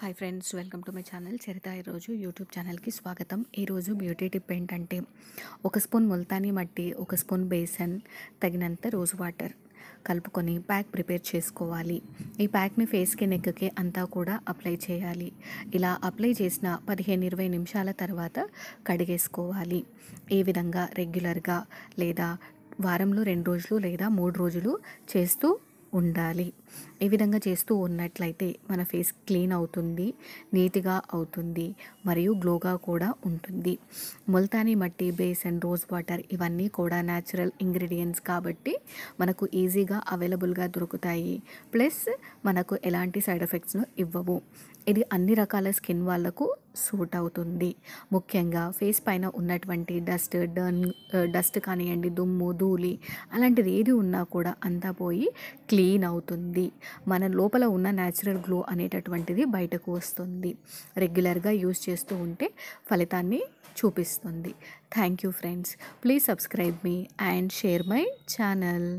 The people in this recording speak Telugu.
hi friends welcome to my channel Charitha ఈరోజు యూట్యూబ్ ఛానల్కి స్వాగతం ఈరోజు బ్యూటీ టిప్ ఏంటంటే ఒక స్పూన్ ముల్తానీ మట్టి ఒక స్పూన్ బేసన్ తగినంత రోజ్ వాటర్ కలుపుకొని ప్యాక్ ప్రిపేర్ చేసుకోవాలి ఈ ప్యాక్ని ఫేస్కి నెక్కి అంతా కూడా అప్లై చేయాలి ఇలా అప్లై చేసిన పదిహేను ఇరవై నిమిషాల తర్వాత కడిగేసుకోవాలి ఏ విధంగా రెగ్యులర్గా లేదా వారంలో రెండు రోజులు లేదా మూడు రోజులు చేస్తూ ఉండాలి ఈ విధంగా చేస్తూ ఉన్నట్లయితే మన ఫేస్ క్లీన్ అవుతుంది నీట్గా అవుతుంది మరియు గ్లోగా కూడా ఉంటుంది ముల్తానీ మట్టి అండ్ రోజ్ వాటర్ ఇవన్నీ కూడా న్యాచురల్ ఇంగ్రీడియంట్స్ కాబట్టి మనకు ఈజీగా అవైలబుల్గా దొరుకుతాయి ప్లస్ మనకు ఎలాంటి సైడ్ ఎఫెక్ట్స్ను ఇవ్వవు ఇది అన్ని రకాల స్కిన్ వాళ్ళకు సూట్ అవుతుంది ముఖ్యంగా ఫేస్ పైన ఉన్నటువంటి డస్ట్ డన్ డస్ట్ కానివ్వండి దుమ్ము ధూళి అలాంటిది ఏది ఉన్నా కూడా అంతా పోయి క్లీన్ అవుతుంది మన లోపల ఉన్న న్యాచురల్ గ్లో అనేటటువంటిది బయటకు వస్తుంది రెగ్యులర్గా యూజ్ చేస్తూ ఉంటే ఫలితాన్ని చూపిస్తుంది thank you friends please subscribe me and share my channel